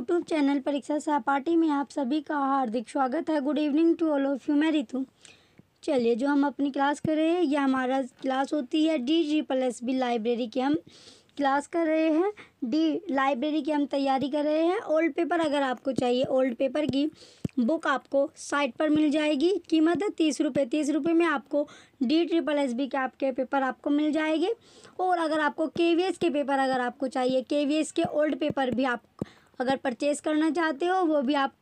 YouTube channel परीक्षा सहपाठी में आप सभी का हार्दिक स्वागत है good evening to all of you मैं रितु चलिए जो हम अपनी क्लास कर रहे हैं यह हमारा क्लास होती है D G S B library की हम क्लास कर रहे हैं डी लाइब्रेरी की हम तैयारी कर रहे हैं ओल्ड पेपर अगर आपको चाहिए ओल्ड पेपर की बुक आपको साइट पर मिल जाएगी कीमत है तीस रुपये तीस रुपये में आपको डी ट्रिपल एस बी के आपके पेपर आपको मिल जाएंगे और अगर आपको के वी एस के पेपर अगर आपको चाहिए के वी एस के ओल्ड पेपर भी आप अगर परचेस करना चाहते हो वो भी आप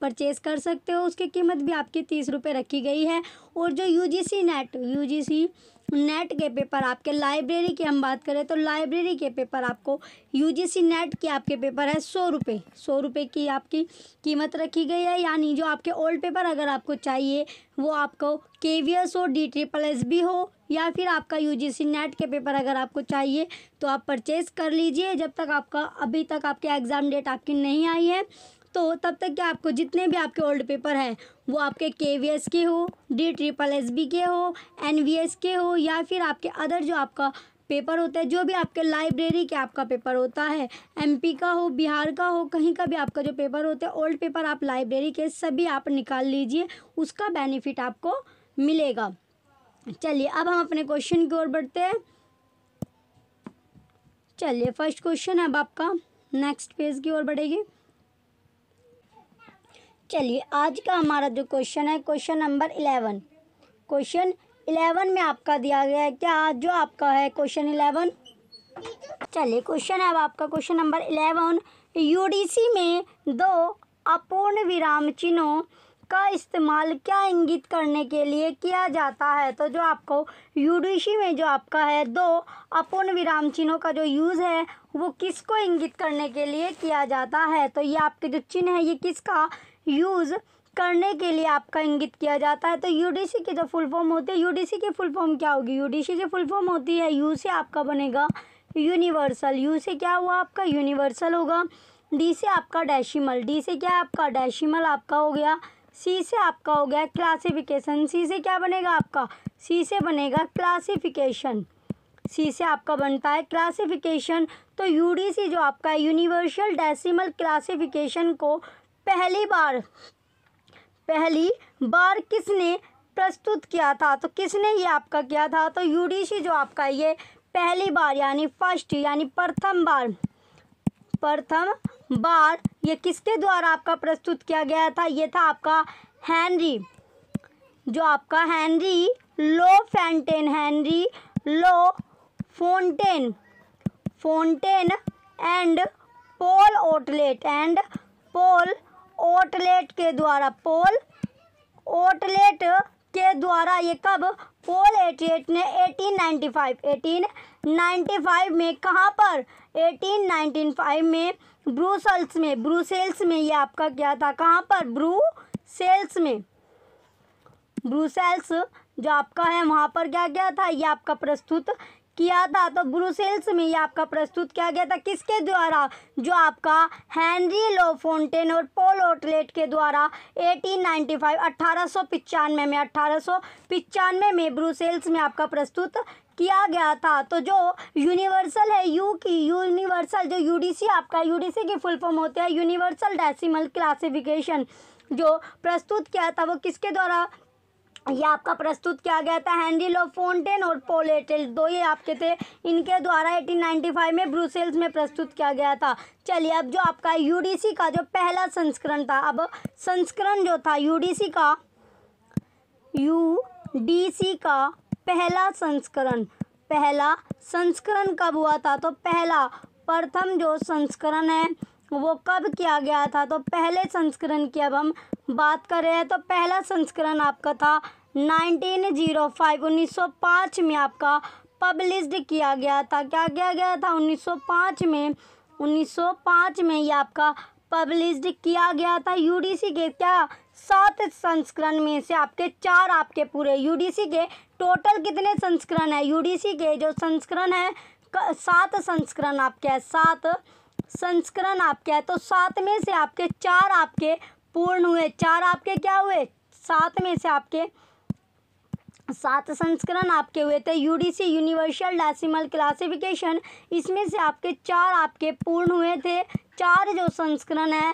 परचेस कर सकते हो उसकी कीमत भी आपकी तीस रुपये रखी गई है और जो U G C NET U G C NET के पेपर आपके लाइब्रेरी की हम बात करें तो लाइब्रेरी के पेपर आपको यूजीसी नेट के आपके पेपर है सौ रुपये सौ रुपये की आपकी कीमत रखी गई है यानी जो आपके ओल्ड पेपर अगर आपको चाहिए वो आपको के वी एस हो डी ट्रिपल एस बी हो या फिर आपका यू जी सी नेट के पेपर अगर आपको चाहिए तो आप परचेज़ कर लीजिए जब तक आपका अभी तक आपके एग्ज़ाम डेट आपकी नहीं आई है तो तब तक के आपको जितने भी आपके ओल्ड पेपर हैं वो आपके के वी एस के हो डी ट्रिपल एस बी के हो एन वी एस के हो या फिर आपके अदर जो आपका पेपर होता है जो भी आपके लाइब्रेरी के आपका पेपर होता है एमपी का हो बिहार का हो कहीं का भी आपका जो पेपर होता है ओल्ड पेपर आप लाइब्रेरी के सभी आप निकाल लीजिए उसका बेनिफिट आपको मिलेगा चलिए अब हम अपने क्वेश्चन की ओर बढ़ते हैं चलिए फर्स्ट क्वेश्चन अब आपका नेक्स्ट पेज की ओर बढ़ेगी चलिए आज का हमारा जो क्वेश्चन है question number eleven question eleven में आपका दिया गया है क्या आज जो आपका है क्वेश्चन इलेवन चलिए क्वेश्चन है अब आपका क्वेश्चन नंबर इलेवन यूडीसी में दो अपूर्ण विराम चिन्हों का इस्तेमाल क्या इंगित करने के लिए किया जाता है तो जो आपको यूडीसी में जो आपका है दो अपूर्ण विराम चिन्हों का जो यूज़ है वो किसको इंगित करने के लिए किया जाता है तो ये आपके जो चिन्ह है ये किसका यूज़ करने के लिए आपका इंगित किया जाता है तो यूडीसी की जो फुल फॉर्म होती है यूडीसी की फुल फॉर्म क्या होगी यूडीसी की फुल फॉर्म होती है यू से आपका बनेगा यूनिवर्सल यू से क्या हुआ आपका यूनिवर्सल होगा डी से आपका डैशिमल डी से क्या आपका डैशिमल आपका हो गया सी से आपका हो गया क्लासिफिकेशन सी से क्या बनेगा आपका सी से बनेगा क्लासिफिकेशन सी से आपका बनता है क्लासिफिकेशन तो यूडीसी जो आपका यूनिवर्सल डेसिमल क्लासिफिकेशन को पहली बार पहली बार किसने प्रस्तुत किया था तो किसने ये आपका किया था तो यूडीसी जो आपका ये पहली बार यानी फर्स्ट यानी प्रथम बार प्रथम बार ये किसके द्वारा आपका प्रस्तुत किया गया था ये था आपका हैंनरी जो आपका Henry La Fontaine Henry La Fontaine Fontaine and Paul Otlet and Paul Otlet के द्वारा पोल ओटलेट के द्वारा ये कब पोल एट ने 1895 1895 में कहाँ पर 1895 में ब्रूसल्स में ब्रूसेल्स में ये आपका क्या था कहाँ पर ब्रूसेल्स में ब्रूसेल्स जो आपका है वहाँ पर क्या क्या था ये आपका प्रस्तुत किया था तो ब्रुसेल्स में ही आपका प्रस्तुत किया गया था किसके द्वारा जो आपका हैंनरी लो फोन्टेन और पोल ओटलेट के द्वारा 1895 1895 में अट्ठारह में ब्रुसेल्स में आपका प्रस्तुत किया गया था तो जो यूनिवर्सल है यू की यूनिवर्सल जो यूडीसी आपका यूडीसी की फुल फॉर्म होती है यूनिवर्सल डेसिमल क्लासिफिकेशन जो प्रस्तुत किया था वो किसके द्वारा ये आपका प्रस्तुत किया गया था हैंनरी लो फोनटेन और पोलेटेल दो ये आपके थे इनके द्वारा 1895 में ब्रुसेल्स में प्रस्तुत किया गया था चलिए अब जो आपका यूडीसी का जो पहला संस्करण था अब संस्करण जो था यूडीसी का यूडीसी का पहला संस्करण पहला संस्करण कब हुआ था तो पहला प्रथम जो संस्करण है वो कब किया गया था तो पहले संस्करण की अब हम बात कर रहे हैं तो पहला संस्करण आपका था 1905 1905 में आपका पब्लिश्ड किया गया था क्या किया गया था 1905 में 1905 में ये आपका पब्लिश्ड किया गया था यूडीसी के क्या सात संस्करण में से आपके चार आपके पूरे यूडीसी के टोटल कितने संस्करण है यूडीसी के जो संस्करण है सात संस्करण आपके है सात संस्करण आपके है तो सात में से आपके चार आपके पूर्ण हुए चार आपके क्या हुए सात में से आपके सात संस्करण आपके हुए थे यूडीसी यूनिवर्सल डेसिमल क्लासिफिकेशन इसमें से आपके चार आपके पूर्ण हुए थे चार जो संस्करण है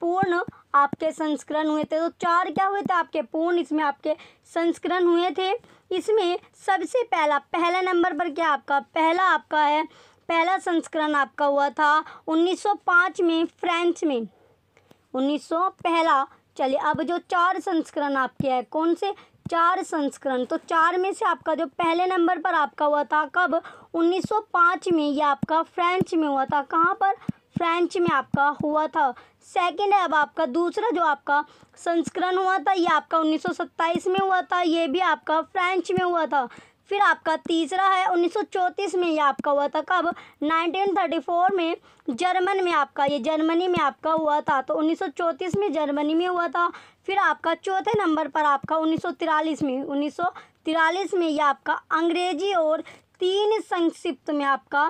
पूर्ण आपके संस्करण हुए थे तो चार क्या हुए थे आपके पूर्ण इसमें आपके संस्करण हुए थे इसमें सबसे पहला पहला नंबर पर क्या आपका पहला आपका है पहला संस्करण आपका हुआ था 1905 में फ्रेंच में 1900 पहला चलिए अब जो चार संस्करण आपके हैं कौन से चार संस्करण तो चार में से आपका जो पहले नंबर पर आपका हुआ था कब 1905 में ये आपका फ्रेंच में हुआ था कहाँ पर फ्रेंच में आपका हुआ था सेकंड है अब आपका दूसरा जो आपका संस्करण हुआ था ये आपका 1927 में हुआ था ये भी आपका फ्रेंच में हुआ था फिर आपका तीसरा है 1934 में ये आपका हुआ था कब 1934 में जर्मन में आपका ये जर्मनी में आपका हुआ था तो 1934 में जर्मनी में हुआ था फिर आपका चौथे नंबर पर आपका उन्नीस में उन्नीस में ये आपका अंग्रेजी और तीन संक्षिप्त में आपका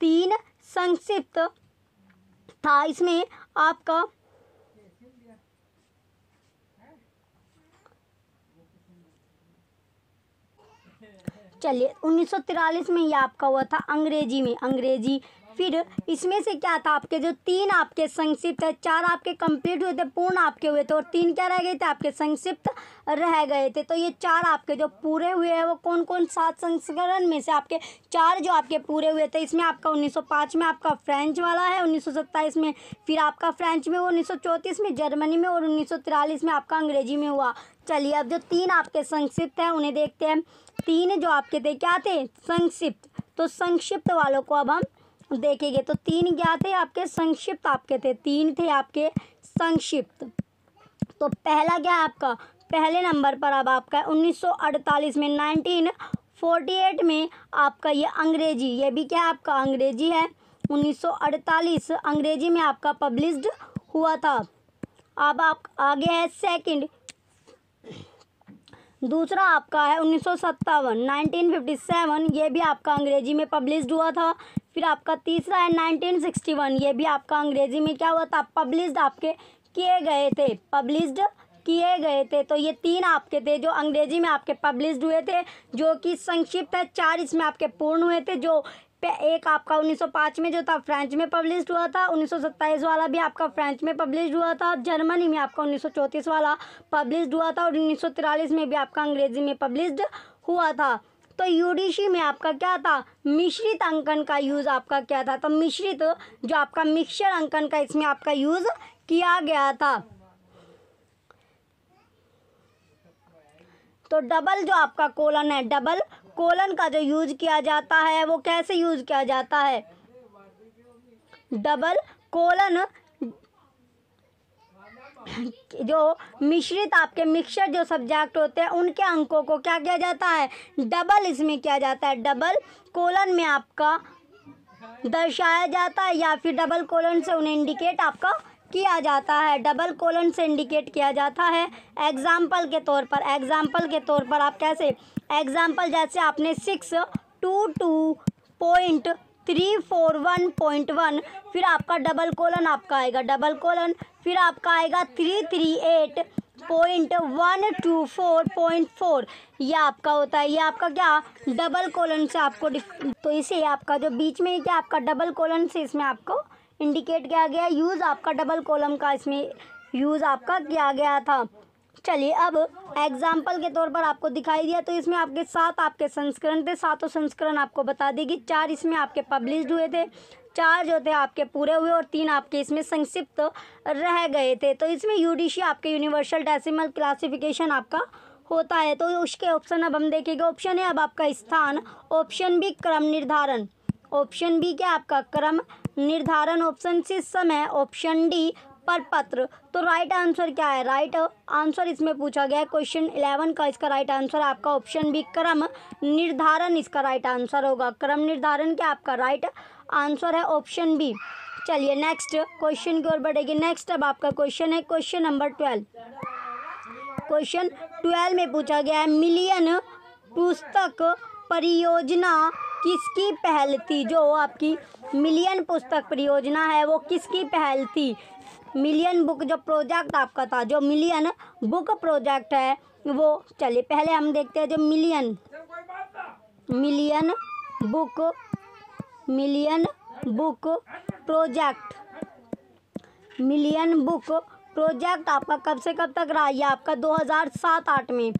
तीन संक्षिप्त था इसमें आपका चलिए उन्नीस में ये आपका हुआ था अंग्रेजी में अंग्रेजी फिर इसमें से क्या था आपके जो तीन आपके संक्षिप्त है चार आपके कंप्लीट हुए थे पूर्ण आपके हुए थे और तीन क्या रह गए थे आपके संक्षिप्त रह गए थे तो ये चार आपके जो पूरे हुए हैं वो कौन कौन सात संस्करण में से आपके चार जो आपके पूरे हुए थे इसमें आपका 1905 में आपका फ्रेंच वाला है उन्नीस में फिर आपका फ्रेंच में हुआ उन्नीस में जर्मनी में और उन्नीस में आपका अंग्रेजी में हुआ चलिए अब जो तीन आपके संक्षिप्त हैं उन्हें देखते हैं तीन जो आपके थे क्या थे संक्षिप्त तो संक्षिप्त वालों को अब हम देखेंगे तो तीन क्या थे आपके संक्षिप्त आपके थे तीन थे आपके संक्षिप्त तो पहला क्या आपका पहले नंबर पर अब आपका उन्नीस में नाइनटीन 48 में आपका ये अंग्रेजी ये भी क्या आपका अंग्रेजी है 1948 अंग्रेजी में आपका पब्लिश्ड हुआ था अब आप आगे है सेकंड दूसरा आपका है उन्नीस सौ सत्तावन नाइनटीन फिफ्टी सेवन ये भी आपका अंग्रेजी में पब्लिश हुआ था फिर आपका तीसरा है नाइनटीन सिक्सटी वन ये भी आपका अंग्रेजी में क्या हुआ था पब्लिश्ड आपके किए गए थे पब्लिश्ड किए गए थे तो ये तीन आपके थे जो अंग्रेजी में आपके पब्लिश हुए थे जो कि संक्षिप्त है चार इसमें आपके पूर्ण हुए थे जो एक आपका 1905 में जो था फ्रेंच में पब्लिश हुआ था 1927 वाला भी आपका फ्रेंच में पब्लिश हुआ था जर्मनी में आपका 1934 वाला पब्लिश हुआ था और 1943 में भी आपका अंग्रेजी में पब्लिश हुआ था तो यूडीसी में आपका क्या था मिश्रित अंकन का यूज़ आपका क्या था तो मिश्रित जो आपका मिक्सचर अंकन का इसमें आपका यूज़ किया गया था तो डबल जो आपका कोलन है डबल कोलन का जो यूज किया जाता है वो कैसे यूज किया जाता है डबल कोलन जो मिश्रित आपके मिक्सर जो सब्जेक्ट होते हैं उनके अंकों को क्या किया जाता है डबल इसमें किया जाता है डबल कोलन में आपका दर्शाया जाता है या फिर डबल कोलन से उन्हें इंडिकेट आपका किया जाता है डबल कोलन से इंडिकेट किया जाता है एग्जाम्पल के तौर पर एग्जाम्पल के तौर पर आप कैसे एग्जाम्पल जैसे आपने six two two point three four one point one फिर आपका डबल कोलन आपका आएगा डबल कोलन फिर आपका आएगा three three eight point one two four point four ये आपका होता है ये आपका क्या डबल कोलन से आपको तो इसे आपका जो बीच में क्या आपका डबल कोलन से इसमें आपको इंडिकेट किया गया यूज़ आपका डबल कोलम का इसमें यूज़ आपका किया गया था चलिए अब एग्जाम्पल के तौर पर आपको दिखाई दिया तो इसमें आपके सात आपके संस्करण थे सातों संस्करण आपको बता देगी चार इसमें आपके पब्लिश हुए थे चार जो थे आपके पूरे हुए और तीन आपके इसमें संक्षिप्त रह गए थे तो इसमें यूडीसी आपके यूनिवर्सल डेसिमल क्लासिफिकेशन आपका होता है तो उसके ऑप्शन अब हम देखेंगे ऑप्शन है अब आपका स्थान ऑप्शन बी क्रम निर्धारण ऑप्शन बी क्या आपका क्रम निर्धारण ऑप्शन सी समय ऑप्शन डी पर पत्र तो राइट आंसर क्या है राइट आंसर इसमें पूछा गया है क्वेश्चन इलेवन का इसका राइट आंसर आपका ऑप्शन बी क्रम निर्धारण इसका राइट आंसर होगा क्रम निर्धारण क्या आपका राइट आंसर है ऑप्शन बी चलिए नेक्स्ट क्वेश्चन की ओर बढ़ेगी नेक्स्ट अब आपका क्वेश्चन है question number twelve question twelve में पूछा गया है मिलियन पुस्तक परियोजना किसकी पहल थी जो आपकी मिलियन पुस्तक परियोजना है वो किसकी पहल थी मिलियन बुक जो प्रोजेक्ट आपका था जो मिलियन बुक प्रोजेक्ट है वो चलिए पहले हम देखते हैं जो million million book million book project million book project आपका कब से कब तक रहा ये आपका 2007-8 में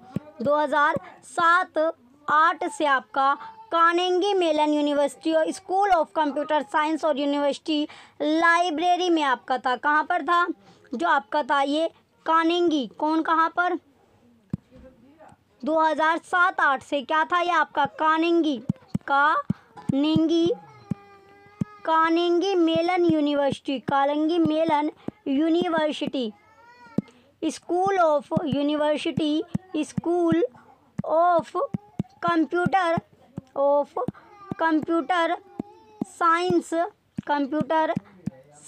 2007-8 से आपका कानेंगी मेलन यूनिवर्सिटी और स्कूल ऑफ कंप्यूटर साइंस और यूनिवर्सिटी लाइब्रेरी में आपका था कहाँ पर था जो आपका था ये कानेंगी कौन कहाँ पर 2007-8 से क्या था ये आपका Carnegie Carnegie Carnegie Mellon University Carnegie Mellon University school of university school of computer of computer science computer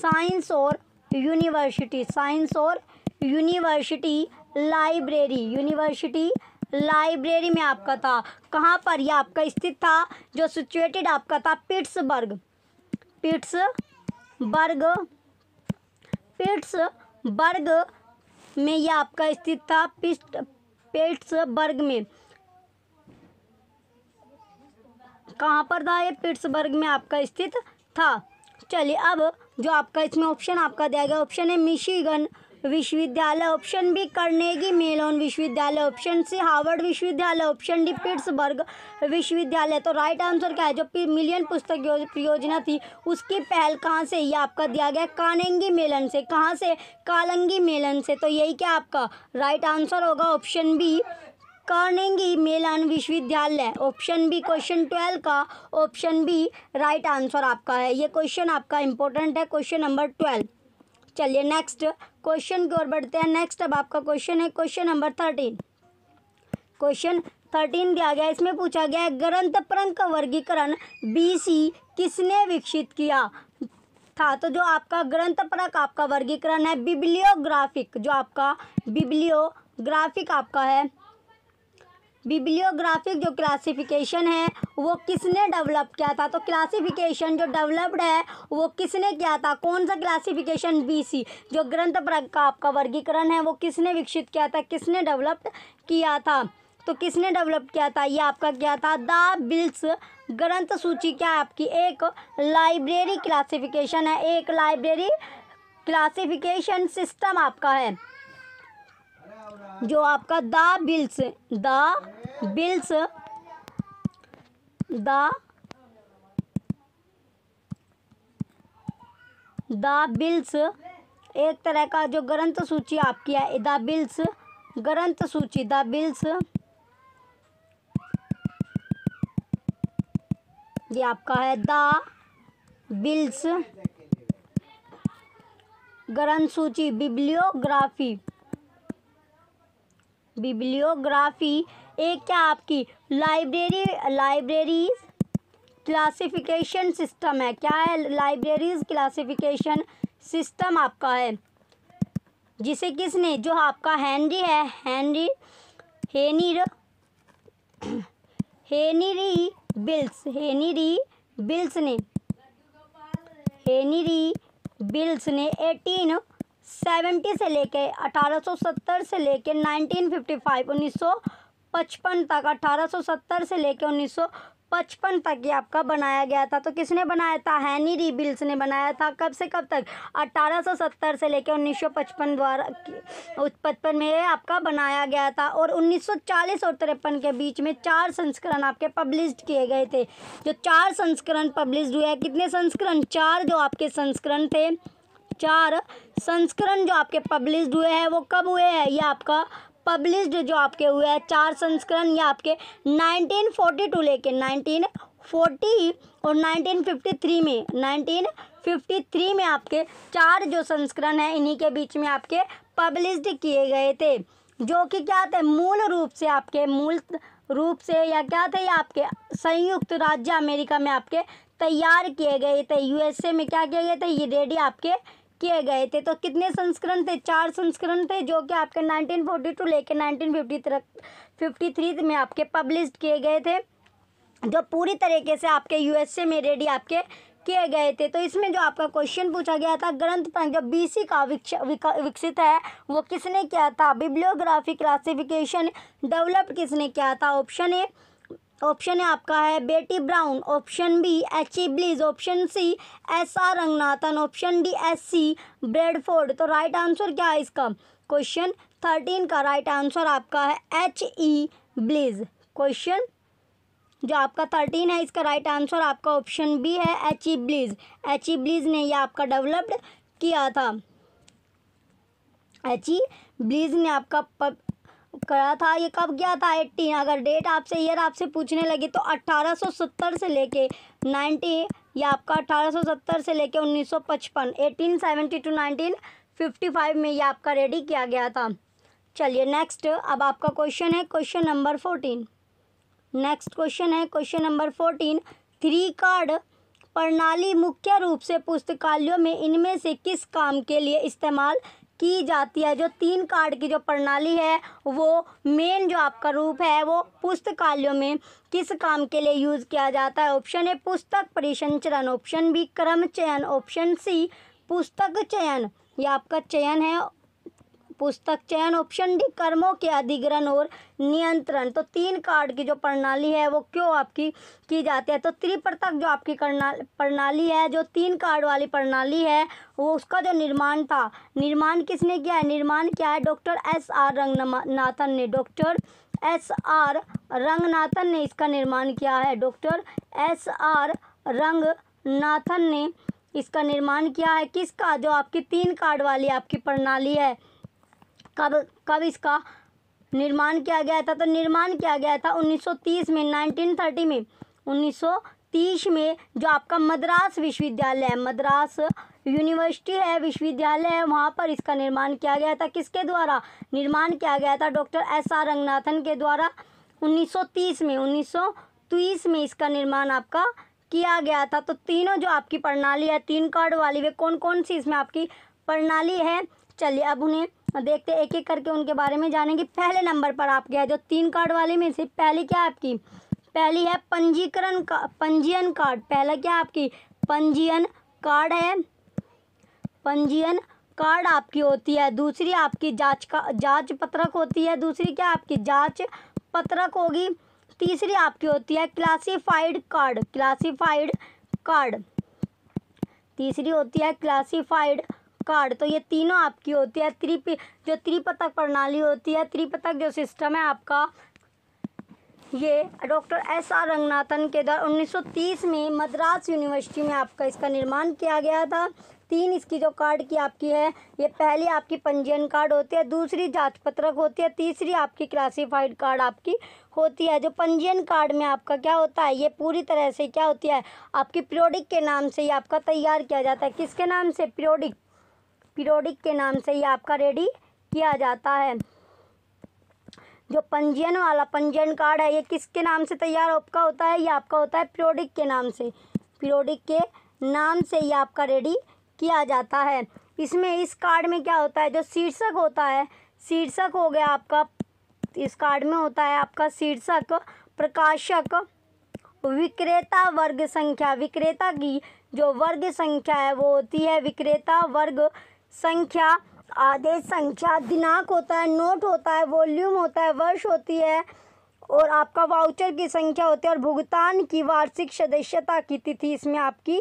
science और यूनिवर्सिटी साइंस और यूनिवर्सिटी लाइब्रेरी यूनिवर्सिटी लाइब्रेरी में आपका था कहाँ पर यह आपका स्थित था जो सिचुएटेड आपका था पिट्सबर्ग पिट्सबर्ग पिट्सबर्ग में यह आपका स्थित था पिट्सबर्ग में कहाँ पर था ये पिट्सबर्ग में आपका स्थित था चलिए अब जो आपका इसमें ऑप्शन आपका दिया गया ऑप्शन है मिशीगन विश्वविद्यालय ऑप्शन बी करनेगी मेलोन विश्वविद्यालय ऑप्शन सी हार्वर्ड विश्वविद्यालय ऑप्शन डी पिट्सबर्ग विश्वविद्यालय तो राइट आंसर क्या है जो मिलियन पुस्तक योजना थी उसकी पहल कहाँ से ये आपका दिया गया कानेंगी मेलन से कहाँ से कालंगी मेलन से तो यही क्या आपका राइट आंसर होगा ऑप्शन बी कार्नेगी मेलान विश्वविद्यालय ऑप्शन बी क्वेश्चन ट्वेल्व का ऑप्शन बी राइट आंसर आपका है ये क्वेश्चन आपका इंपॉर्टेंट है क्वेश्चन नंबर ट्वेल्व चलिए नेक्स्ट क्वेश्चन की ओर बढ़ते हैं नेक्स्ट अब आपका क्वेश्चन है question number thirteen question thirteen दिया गया इसमें पूछा गया है ग्रंथ प्रंथ का वर्गीकरण बीसी किसने विकसित किया था तो जो आपका ग्रंथ परक आपका वर्गीकरण है बिब्लियोग्राफिक जो आपका बिब्लियोग्राफिक आपका है बिब्लियोग्राफिक जो क्लासिफिकेशन है वो किसने डेवलप किया था तो क्लासिफिकेशन जो डेवलप्ड है वो किसने किया था कौन सा क्लासिफिकेशन बीसी जो ग्रंथ का आपका वर्गीकरण है वो किसने विकसित किया था किसने डेवलप किया था तो किसने डेवलप किया था ये आपका क्या था द बिल्स ग्रंथ सूची क्या है आपकी एक लाइब्रेरी क्लासिफिकेशन है एक लाइब्रेरी क्लासिफिकेशन सिस्टम आपका है जो आपका the Bliss the Bliss the the Bliss एक तरह का जो ग्रंथ सूची आपकी है द बिल्स ग्रंथ सूची द बिल्स ये आपका है द बिल्स ग्रंथ सूची बिब्लियोग्राफी बिब्लियोग्राफी एक क्या आपकी लाइब्रेरी लाइब्रेरीज क्लासिफिकेशन सिस्टम है क्या है लाइब्रेरीज क्लासिफिकेशन सिस्टम आपका है जिसे किसने जो आपका हैंनरी है Henry Henry Henry Bliss Henry Bliss ने हेनरी बिल्स ने एटीन सेवेंटी से लेके सत्तर से लेके सौ पचपन तक सौ सत्तर से लेके पचपन तक ये आपका बनाया गया था तो किसने बनाया था हैनी रीबिल्स ने बनाया था कब से कब तक सौ सत्तर से लेके पचपन द्वारा पचपन में ये आपका बनाया गया था और उन्नीस सौ चालीस और तिरपन के बीच में चार संस्करण आपके पब्लिश किए गए थे जो चार संस्करण पब्लिश हुए कितने संस्करण चार जो आपके संस्करण थे चार संस्करण जो आपके पब्लिश हुए हैं वो कब हुए हैं ये आपका पब्लिश जो आपके हुए हैं चार संस्करण ये आपके 1942 लेके 1940 और 1953 में 1953 में आपके चार जो संस्करण हैं इन्हीं के बीच में आपके पब्लिश किए गए थे जो कि क्या थे मूल रूप से आपके मूल रूप से या क्या थे ये आपके संयुक्त राज्य अमेरिका में आपके तैयार किए गए थे यूएसए में क्या किए गए थे ये रेडी आपके किए गए थे तो कितने संस्करण थे चार संस्करण थे जो कि आपके 1942 लेके 1950 तक 53 में आपके पब्लिश किए गए थे जो पूरी तरीके से आपके यूएसए में रेडी आपके किए गए थे तो इसमें जो आपका क्वेश्चन पूछा गया था ग्रंथ पंथ जो बीसी का विकसित है वो किसने किया था बिब्लियोग्राफी क्लासिफिकेशन डेवलप किसने किया था ऑप्शन ए ऑप्शन आपका है Betty Brown option B H E Bliss option C S R Ranganathan option D S C Bradford तो राइट आंसर क्या है इसका क्वेश्चन थर्टीन का राइट आंसर आपका है एच ई ब्लीज क्वेश्चन जो आपका थर्टीन है इसका राइट आंसर आपका ऑप्शन बी है H E Bliss H E Bliss ने यह आपका डेवलप्ड किया था एच ई ब्लीज ने आपका करा था ये कब गया था एट्टीन अगर डेट आपसे ईयर आपसे पूछने लगी तो 1870 से लेके 90 या आपका 1870 से लेके 1955 सेवेंटी टू फाइव में ये आपका रेडी किया गया था चलिए नेक्स्ट अब आपका क्वेश्चन है question number fourteen next question है question number fourteen three card प्रणाली मुख्य रूप से पुस्तकालयों में इनमें से किस काम के लिए इस्तेमाल की जाती है जो तीन कार्ड की जो प्रणाली है वो मेन जो आपका रूप है वो पुस्तकालयों में किस काम के लिए यूज़ किया जाता है ऑप्शन ए पुस्तक परिसंचरण ऑप्शन बी क्रम चयन ऑप्शन सी पुस्तक चयन ये आपका चयन है पुस्तक चयन ऑप्शन डी कर्मों के अधिग्रहण और नियंत्रण तो तीन कार्ड की जो प्रणाली है वो क्यों आपकी की जाती है तो त्रिप्रतक जो आपकी प्रणाली है जो तीन कार्ड वाली प्रणाली है वो उसका जो निर्माण था निर्माण किसने किया है निर्माण क्या है डॉक्टर एस आर रंगनाथन ने डॉक्टर एस आर रंगनाथन ने इसका निर्माण किया है डॉक्टर एस आर रंगनाथन ने इसका निर्माण किया है किसका जो आपकी तीन कार्ड वाली आपकी प्रणाली है कब कब इसका निर्माण किया गया था तो निर्माण किया गया था 1930 में 1930 में 1930 में जो आपका मद्रास विश्वविद्यालय है मद्रास यूनिवर्सिटी है विश्वविद्यालय है वहाँ पर इसका निर्माण किया गया था किसके द्वारा निर्माण किया गया था डॉक्टर एस आर रंगनाथन के द्वारा 1930 में 1930 में इसका निर्माण आपका किया गया था तो तीनों जो आपकी प्रणाली है तीन कार्ड वाली वे कौन कौन सी इसमें आपकी प्रणाली है चलिए अब उन्हें देखते एक एक करके उनके बारे में जानेंगे पहले नंबर पर आपके है जो तीन कार्ड वाले में से पहले क्या आपकी पहली है पंजीकरण का पंजीयन कार्ड पहला क्या आपकी पंजीयन कार्ड है पंजीयन कार्ड आपकी होती है दूसरी आपकी जांच का जांच पत्रक होती है दूसरी क्या आपकी जांच पत्रक होगी तीसरी आपकी होती है क्लासिफाइड कार्ड क्लासिफाइड कार्ड तीसरी होती है क्लासिफाइड कार्ड तो ये तीनों आपकी होती है त्रिप जो त्रिपतक प्रणाली होती है त्रिपतक जो सिस्टम है आपका ये डॉक्टर एस आर रंगनाथन के द्वारा 1930 में मद्रास यूनिवर्सिटी में आपका इसका निर्माण किया गया था तीन इसकी जो कार्ड की आपकी है ये पहली आपकी पंजीयन कार्ड होती है दूसरी जांच पत्रक होती है तीसरी आपकी क्लासिफाइड कार्ड आपकी होती है जो पंजीयन कार्ड में आपका क्या होता है ये पूरी तरह से क्या होती है आपकी पीरियोडिक के नाम से ये आपका तैयार किया जाता है किसके नाम से पीरियोडिक पीरियोडिक के नाम से ये आपका रेडी किया जाता है जो पंजीयन वाला पंजीयन कार्ड है ये किसके नाम से तैयार आपका होता है ये आपका होता है पीरियोडिक के नाम से पीरियोडिक के नाम से ही आपका रेडी किया जाता है इसमें इस कार्ड में क्या होता है जो शीर्षक होता है शीर्षक हो गया आपका इस कार्ड में होता है आपका शीर्षक प्रकाशक विक्रेता वर्ग संख्या विक्रेता की जो वर्ग संख्या है वो होती है विक्रेता वर्ग संख्या आदेश संख्या दिनांक होता है नोट होता है वॉल्यूम होता है वर्ष होती है और आपका वाउचर की संख्या होती है और भुगतान की वार्षिक सदस्यता की तिथि इसमें आपकी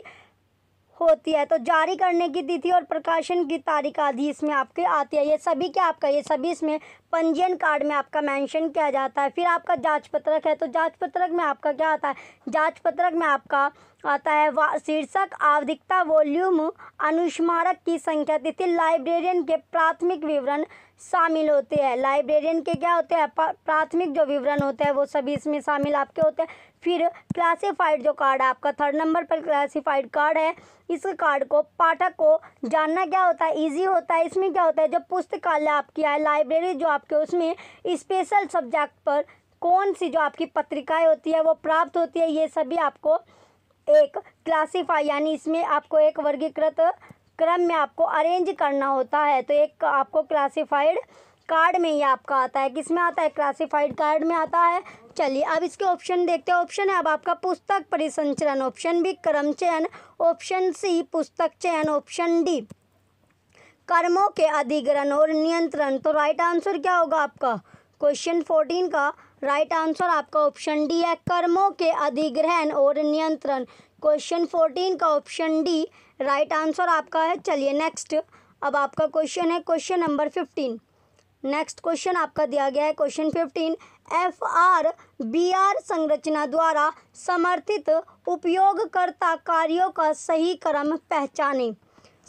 होती है तो जारी करने की तिथि और प्रकाशन की तारीख आदि इसमें आपके आती है ये सभी क्या आपका ये सभी इसमें पंजीयन कार्ड में आपका मेंशन किया जाता है फिर आपका जांच पत्रक है तो जांच पत्रक में आपका क्या आता है जांच पत्रक में आपका आता है शीर्षक आवधिकता वॉल्यूम अनुस्मारक की संख्या तिथि लाइब्रेरियन के प्राथमिक विवरण शामिल होते हैं लाइब्रेरियन के क्या होते हैं प्राथमिक जो विवरण होते हैं वो सभी इसमें शामिल आपके होते हैं फिर क्लासिफाइड जो कार्ड है आपका थर्ड नंबर पर क्लासिफाइड कार्ड है इस कार्ड को पाठक को जानना क्या होता है इजी होता है इसमें क्या होता है जो पुस्तकालय आपकी है लाइब्रेरी जो आपके उसमें स्पेशल सब्जेक्ट पर कौन सी जो आपकी पत्रिकाएँ होती है वो प्राप्त होती है ये सभी आपको एक क्लासीफाई यानी इसमें आपको एक वर्गीकृत क्रम में आपको अरेंज करना होता है तो एक आपको क्लासीफाइड कार्ड में ही आपका आता है किस में आता है क्लासीफाइड कार्ड में आता है चलिए अब इसके ऑप्शन देखते हैं ऑप्शन है अब आपका पुस्तक परिसंचरण ऑप्शन बी क्रम चयन ऑप्शन सी पुस्तक चयन ऑप्शन डी कर्मों के अधिग्रहण और नियंत्रण तो राइट आंसर क्या होगा आपका क्वेश्चन फोर्टीन का राइट right आंसर आपका ऑप्शन डी है कर्मों के अधिग्रहण और नियंत्रण क्वेश्चन फोर्टीन का ऑप्शन डी राइट आंसर आपका है चलिए नेक्स्ट अब आपका क्वेश्चन है question number fifteen next question आपका दिया गया है question fifteen F R B R संरचना द्वारा समर्थित उपयोगकर्ता कार्यों का सही क्रम पहचानें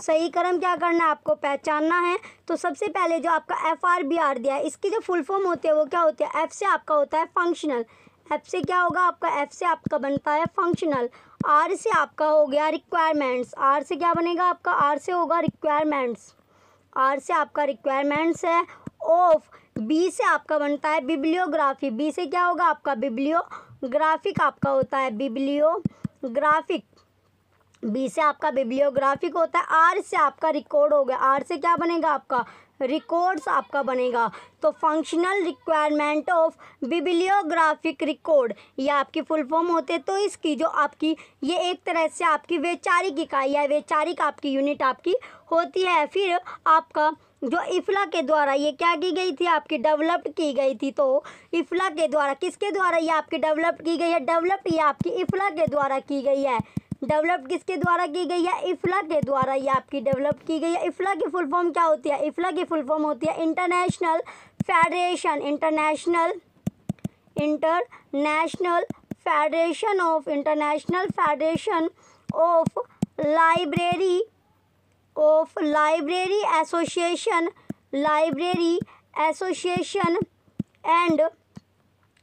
सही क्रम क्या करना है आपको पहचानना है तो सबसे पहले जो आपका एफ आर बी आर दिया है इसकी जो फुल फॉर्म होती है वो क्या होती है एफ़ से आपका होता है फंक्शनल एफ से क्या होगा आपका एफ से आपका बनता है फंक्शनल आर से आपका हो गया रिक्वायरमेंट्स आर से क्या बनेगा आपका आर से होगा रिक्वायरमेंट्स आर से आपका रिक्वायरमेंट्स है ऑफ बी से आपका बनता है बिब्लियोग्राफी बी से क्या होगा आपका बिब्लियोग्राफिक आपका होता है बिब्लियोग्राफिक बी से आपका बिब्लियोग्राफिक होता है आर से आपका रिकॉर्ड हो गया आर से क्या बनेगा आपका रिकॉर्ड्स आपका बनेगा तो functional requirement of bibliographic record ये आपकी फुल फॉर्म होते तो इसकी जो आपकी ये एक तरह से आपकी वैचारिक इकाई या वैचारिक आपकी यूनिट आपकी होती है फिर आपका जो इफला के द्वारा ये क्या की गई थी आपकी डेवलप्ड की गई थी तो इफला के द्वारा किसके द्वारा ये आपकी डेवलप्ड की गई है डेवलप्ड ये आपकी इफला के द्वारा की गई है डेवलप किसके द्वारा की गई है इफला के द्वारा ये आपकी डेवलप की गई है इफ़ला की फुल फॉर्म क्या होती है इफ़ला की फुल फॉर्म होती है international federation international international federation of international federation of library of library association library association and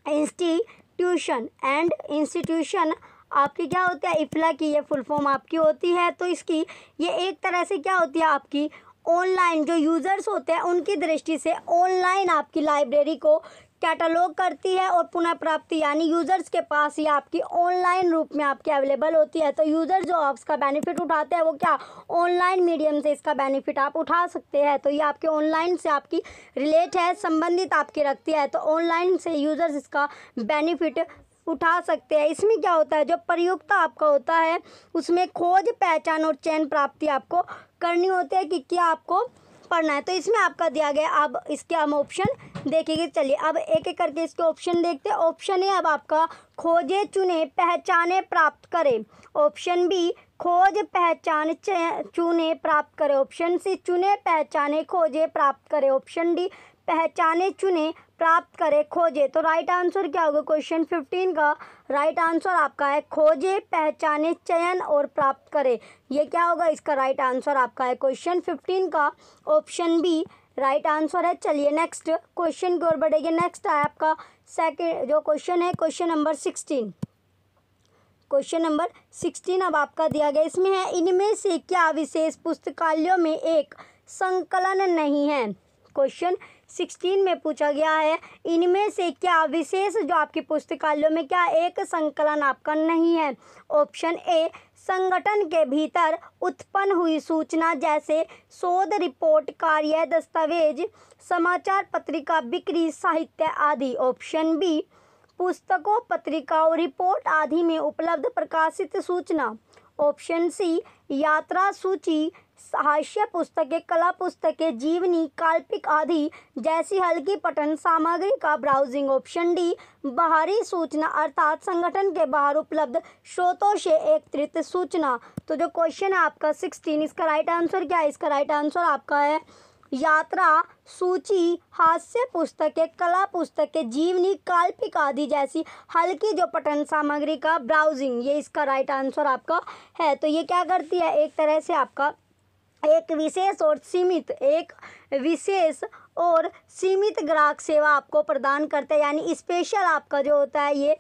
institution and institution आपकी क्या होती है इफ़ला की ये फुल फॉर्म आपकी होती है तो इसकी ये एक तरह से क्या होती है आपकी ऑनलाइन जो यूज़र्स होते हैं उनकी दृष्टि से ऑनलाइन आपकी लाइब्रेरी को कैटलॉग करती है और पुनः प्राप्ति यानी यूज़र्स के पास ये आपकी ऑनलाइन रूप में आपकी अवेलेबल होती है तो यूज़र जो आपका बेनिफिट उठाते हैं वो क्या ऑनलाइन मीडियम से इसका बेनिफिट आप उठा सकते हैं तो ये आपके ऑनलाइन से आपकी रिलेट है संबंधित आपकी रखती है तो ऑनलाइन से यूज़र्स इसका बेनिफिट उठा सकते हैं इसमें क्या होता है जो प्रयुक्ता आपका होता है उसमें खोज पहचान और चयन प्राप्ति आपको करनी होती है कि क्या आपको पढ़ना है तो इसमें आपका दिया गया अब इसके हम ऑप्शन देखेंगे चलिए अब एक एक करके इसके ऑप्शन देखते हैं ऑप्शन ए अब आपका खोजे चुने पहचाने प्राप्त करें ऑप्शन बी खोज पहचान चुने प्राप्त करें ऑप्शन सी चुने पहचाने खोजे प्राप्त करें ऑप्शन डी पहचाने चुने प्राप्त करें खोजे तो राइट आंसर क्या होगा क्वेश्चन फिफ्टीन का राइट आंसर आपका है खोजे पहचाने चयन और प्राप्त करें ये क्या होगा इसका राइट आंसर आपका है क्वेश्चन फिफ्टीन का ऑप्शन बी राइट आंसर है चलिए नेक्स्ट क्वेश्चन की ओर बढ़ेंगे नेक्स्ट है आपका सेकेंड जो क्वेश्चन है question number sixteen question number sixteen अब आपका दिया गया इसमें है इनमें से क्या विशेष पुस्तकालयों में एक संकलन नहीं है क्वेश्चन सिक्सटीन में पूछा गया है इनमें से क्या विशेष जो आपकी पुस्तकालयों में क्या एक संकलन आपका नहीं है ऑप्शन ए संगठन के भीतर उत्पन्न हुई सूचना जैसे शोध रिपोर्ट कार्य दस्तावेज समाचार पत्रिका बिक्री साहित्य आदि ऑप्शन बी पुस्तकों पत्रिकाओं रिपोर्ट आदि में उपलब्ध प्रकाशित सूचना ऑप्शन सी यात्रा सूची हास्य पुस्तकें कला पुस्तकें जीवनी काल्पिक आदि जैसी हल्की पठन सामग्री का ब्राउजिंग ऑप्शन डी बाहरी सूचना अर्थात संगठन के बाहर उपलब्ध स्रोतों से एकत्रित सूचना तो जो क्वेश्चन है आपका सिक्सटीन इसका राइट आंसर क्या है इसका राइट आंसर आपका है यात्रा सूची हास्य पुस्तकें कला पुस्तकें जीवनी काल्पिक आदि जैसी हल्की जो पठन सामग्री का ब्राउजिंग ये इसका राइट आंसर आपका है तो ये क्या करती है एक तरह से आपका एक विशेष और सीमित एक विशेष और सीमित ग्राहक सेवा आपको प्रदान करते हैं यानी स्पेशल आपका जो होता है ये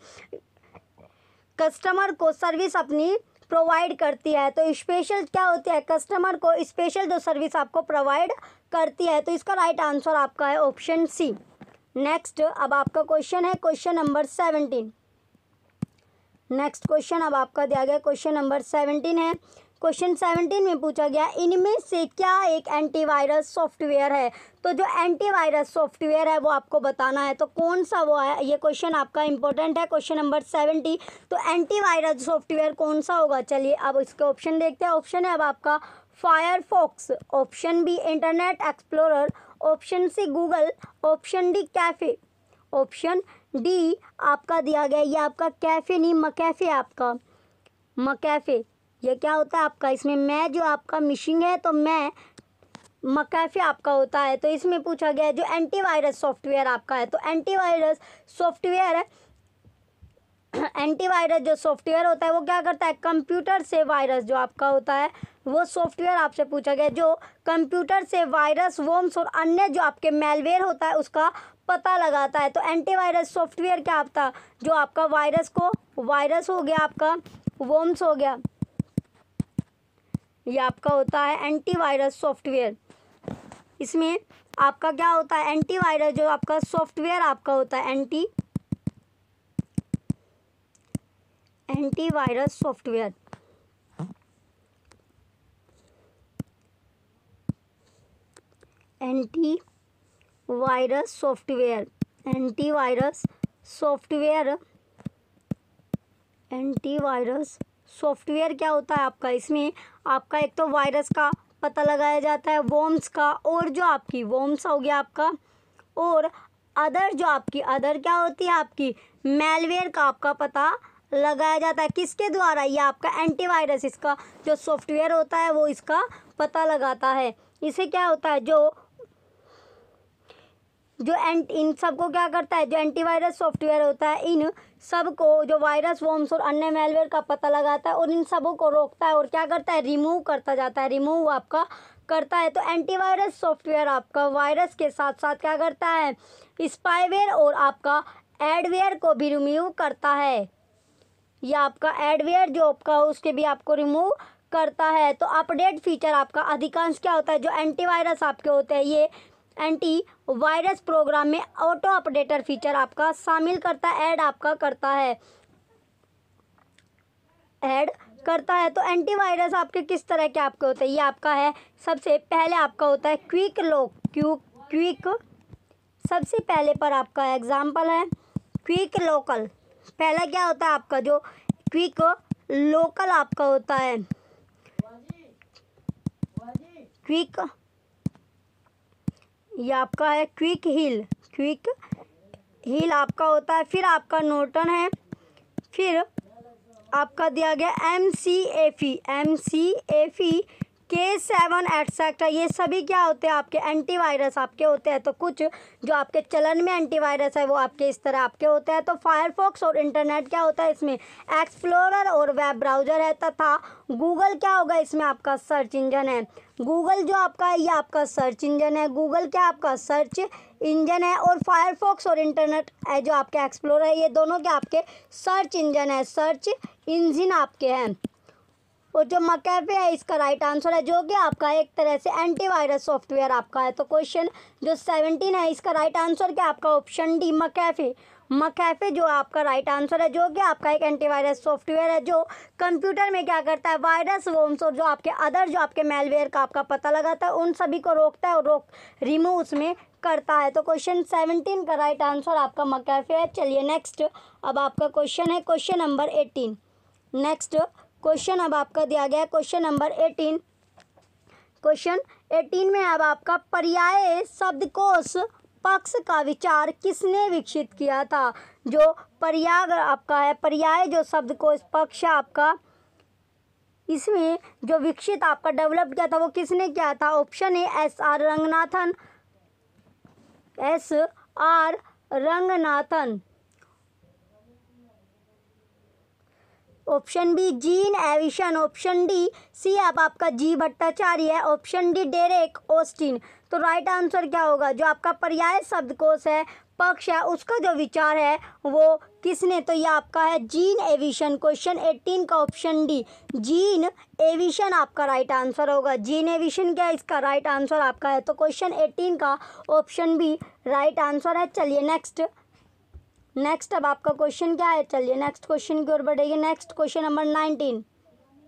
कस्टमर को सर्विस अपनी प्रोवाइड करती है तो स्पेशल क्या होती है कस्टमर को स्पेशल जो सर्विस आपको प्रोवाइड करती है तो इसका राइट आंसर आपका है ऑप्शन सी नेक्स्ट अब आपका क्वेश्चन है question number seventeen next question अब आपका दिया गया क्वेश्चन नंबर सेवनटीन है क्वेश्चन सेवनटीन में पूछा गया इनमें से क्या एक एंटीवायरस सॉफ्टवेयर है तो जो एंटीवायरस सॉफ्टवेयर है वो आपको बताना है तो कौन सा वो है ये क्वेश्चन आपका इंपॉर्टेंट है क्वेश्चन नंबर सेवेंटी तो एंटीवायरस सॉफ्टवेयर कौन सा होगा चलिए अब इसके ऑप्शन देखते हैं ऑप्शन है अब आपका Firefox option B Internet Explorer option C Google option D McAfee option D आपका दिया गया ये आपका कैफ़े नहीं मकैफ़े आपका मकैफ़े ये क्या होता है आपका इसमें मैं जो आपका मिशिंग है तो मैं मकैफे आपका होता है तो इसमें पूछा गया है जो एंटीवायरस सॉफ्टवेयर आपका है तो एंटीवायरस सॉफ्टवेयर एंटीवायरस जो सॉफ्टवेयर होता है वो क्या करता है कंप्यूटर से वायरस जो आपका होता है वो सॉफ्टवेयर आपसे पूछा गया जो कंप्यूटर से वायरस वोम्स और अन्य जो आपके मेलवेयर होता है उसका पता लगाता है तो एंटीवायरस सॉफ्टवेयर क्या आपका जो आपका वायरस को वायरस हो गया आपका वोम्स हो गया ये आपका होता है एंटीवायरस सॉफ्टवेयर इसमें आपका क्या होता है एंटीवायरस जो आपका सॉफ्टवेयर आपका होता है anti antivirus software antivirus software antivirus software antivirus software क्या होता है आपका इसमें आपका एक तो वायरस का पता लगाया जाता है वोम्स का और जो आपकी वोम्स हो गया आपका और अदर जो आपकी अदर क्या होती है आपकी मेलवेयर का आपका पता लगाया जाता है किसके द्वारा ये आपका एंटीवायरस इसका जो सॉफ्टवेयर होता है वो इसका पता लगाता है इसे क्या होता है जो जो एंट इन सबको क्या करता है जो एंटीवायरस सॉफ्टवेयर होता है इन सबको जो वायरस वॉम्स और अन्य मेलवेयर का पता लगाता है और इन सबों को रोकता है और क्या करता है रिमूव करता जाता है रिमूव आपका करता है तो एंटीवायरस सॉफ्टवेयर आपका वायरस के साथ साथ क्या करता है स्पाईवेयर और आपका एडवेयर को भी रिमूव करता है या आपका एडवेयर जो आपका उसके भी आपको रिमूव करता है तो अपडेट फीचर आपका अधिकांश क्या होता है जो एंटीवायरस आपके होते हैं ये एंटी वायरस प्रोग्राम में ऑटो अपडेटर फीचर आपका शामिल करता ऐड आपका करता है ऐड करता है तो एंटीवायरस आपके किस तरह के आपके होते हैं ये आपका है सबसे पहले आपका होता है क्विक लॉक क्यू क्विक सबसे पहले पर आपका एग्जाम्पल है क्विक लोकल पहला क्या होता है आपका जो क्विक लोकल आपका होता है क्विक ये आपका है क्विक हील क्विक हील आपका होता है फिर आपका नोटन है फिर आपका दिया गया एम सी ए फी एम सी ए फी के सेवन एटसेट्रा ये सभी क्या होते हैं आपके एंटीवायरस आपके होते हैं तो कुछ जो आपके चलन में एंटीवायरस है वो आपके इस तरह आपके होते हैं तो फायरफॉक्स और इंटरनेट क्या होता है इसमें एक्सप्लोरर और वेब ब्राउजर है तथा गूगल क्या होगा इसमें आपका सर्च इंजन है गूगल जो आपका है ये आपका सर्च इंजन है गूगल क्या आपका सर्च इंजन है और फायरफॉक्स और इंटरनेट है जो आपके एक्सप्लोर है ये दोनों के आपके सर्च इंजन है सर्च इंजिन आपके हैं और जो मकैफे है इसका राइट आंसर है जो कि आपका एक तरह से एंटीवायरस सॉफ्टवेयर आपका है तो क्वेश्चन जो सेवनटीन है इसका राइट आंसर क्या आपका ऑप्शन डी मकैफे मकैफे जो आपका राइट आंसर है जो कि आपका एक एंटीवायरस सॉफ्टवेयर है जो कंप्यूटर में क्या करता है वायरस वोम्स और जो आपके अदर जो आपके मेलवेयर का आपका पता लगाता है उन सभी को रोकता है और रोक रिमूव उसमें करता है तो क्वेश्चन सेवनटीन का राइट आंसर आपका मकैफे है चलिए नेक्स्ट अब आपका क्वेश्चन है question number eighteen next question अब आपका दिया गया है question number eighteen question eighteen में अब आपका पर्याय शब्दकोश पक्ष का विचार किसने विकसित किया था जो पर्याग आपका है पर्याय जो शब्द को पक्ष आपका इसमें जो विकसित आपका डेवलप किया था वो किसने किया था ऑप्शन है S R Ranganathan S R Ranganathan option B Jean Aitchison option D C आप आपका जी भट्टाचार्य है ऑप्शन डी डेरेक ओस्टिन तो राइट आंसर क्या होगा जो आपका पर्याय शब्दकोश है पक्ष है उसका जो विचार है वो किसने तो ये आपका है जीन एविशन क्वेश्चन एटीन का ऑप्शन डी जीन एविशन आपका राइट आंसर होगा जीन एविशन क्या है इसका राइट आंसर आपका है तो क्वेश्चन एटीन का ऑप्शन बी राइट आंसर है चलिए नेक्स्ट नेक्स्ट अब आपका क्वेश्चन क्या है चलिए नेक्स्ट क्वेश्चन की ओर बढ़ेगी नेक्स्ट क्वेश्चन नंबर नाइनटीन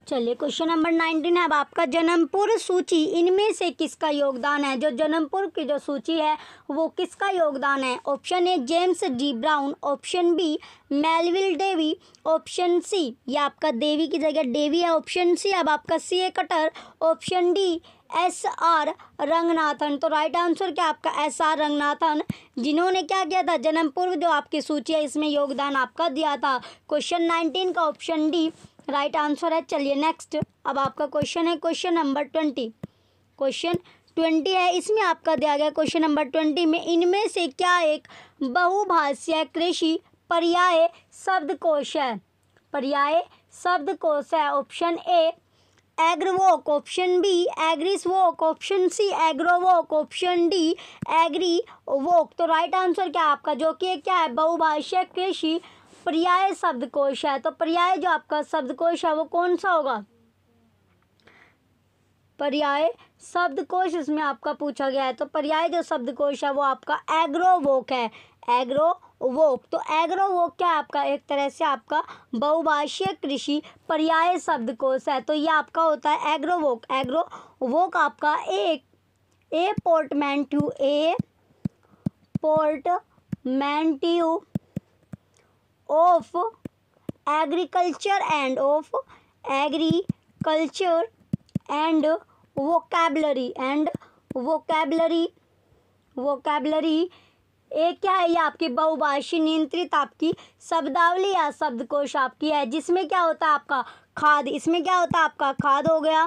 चलिए क्वेश्चन नंबर नाइनटीन है अब आपका जन्मपुर सूची इनमें से किसका योगदान है जो जन्मपुर की जो सूची है वो किसका योगदान है option A James D Brown option B Melvil Dewey option C या आपका देवी की जगह डेवी है ऑप्शन सी अब आपका C A Cutter option D S R Ranganathan तो राइट आंसर क्या आपका एस आर रंगनाथन जिन्होंने क्या किया था जन्मपुर जो आपकी सूची है इसमें योगदान आपका दिया था क्वेश्चन नाइनटीन का ऑप्शन डी राइट आंसर है चलिए नेक्स्ट अब आपका क्वेश्चन है question number twenty question twenty है इसमें आपका दिया गया क्वेश्चन नंबर ट्वेंटी में इनमें से क्या एक बहुभाष्य कृषि पर्याय शब्दकोश है पर्याय शब्दकोश है option A Agrovoc option B voc option C Agrovoc option D agri voc तो राइट आंसर क्या आपका जो कि क्या है बहुभाष्य कृषि पर्याय शब्दकोश है तो पर्याय जो आपका शब्दकोश है वो कौन सा होगा पर्याय शब्दकोश इसमें आपका पूछा गया है तो पर्याय जो शब्दकोश है वो आपका एग्रो वोक है एग्रो वोक तो एग्रो वोक क्या आपका एक तरह से आपका बहुभाषीय कृषि पर्याय शब्दकोश है तो ये आपका होता है एग्रो वोक एग्रो वोक आपका एक a portmanteau a portmanteau of agriculture and of agriculture and vocabulary and vocabulary vocabulary ये क्या है ये आपकी बहुभाषी नियंत्रित आपकी शब्दावली या शब्दकोश आपकी है जिसमें क्या होता है आपका खाद इसमें क्या होता है आपका खाद हो गया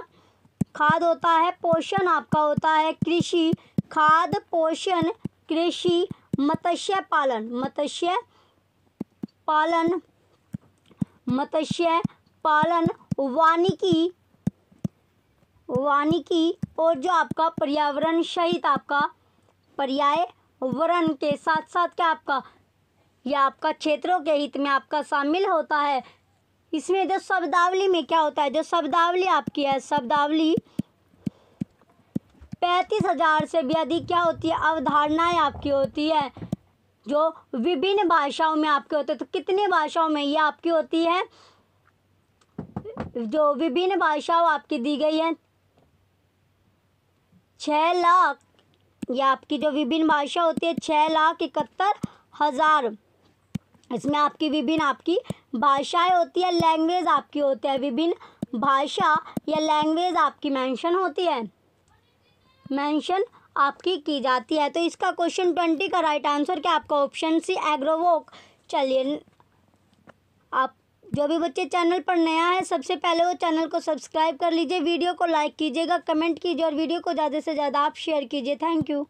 खाद होता है पोषण आपका होता है कृषि खाद पोषण कृषि मत्स्य पालन मत्स्य पालन मत्स्य पालन वानिकी वानिकी और जो आपका पर्यावरण सहित आपका पर्यावरण के साथ साथ क्या आपका या आपका क्षेत्रों के हित में आपका शामिल होता है इसमें जो शब्दावली में क्या होता है जो शब्दावली आपकी है शब्दावली पैंतीस हजार से भी अधिक क्या होती है अवधारणाएं आपकी होती है जो विभिन्न भाषाओं में आपके होते हैं तो कितने भाषाओं में ये आपकी होती है जो विभिन्न भाषाओं आपकी दी गई है छः लाख ये आपकी जो विभिन्न भाषा होती है छः लाख इकहत्तर हज़ार इसमें आपकी विभिन्न आपकी भाषाएं होती है लैंग्वेज आपकी होती है विभिन्न भाषा या लैंग्वेज आपकी मेंशन होती है मेंशन आपकी की जाती है तो इसका क्वेश्चन ट्वेंटी का राइट आंसर क्या आपका ऑप्शन सी एग्रोवोक चलिए आप जो भी बच्चे चैनल पर नया है सबसे पहले वो चैनल को सब्सक्राइब कर लीजिए वीडियो को लाइक कीजिएगा कमेंट कीजिए और वीडियो को ज़्यादा से ज़्यादा आप शेयर कीजिए थैंक यू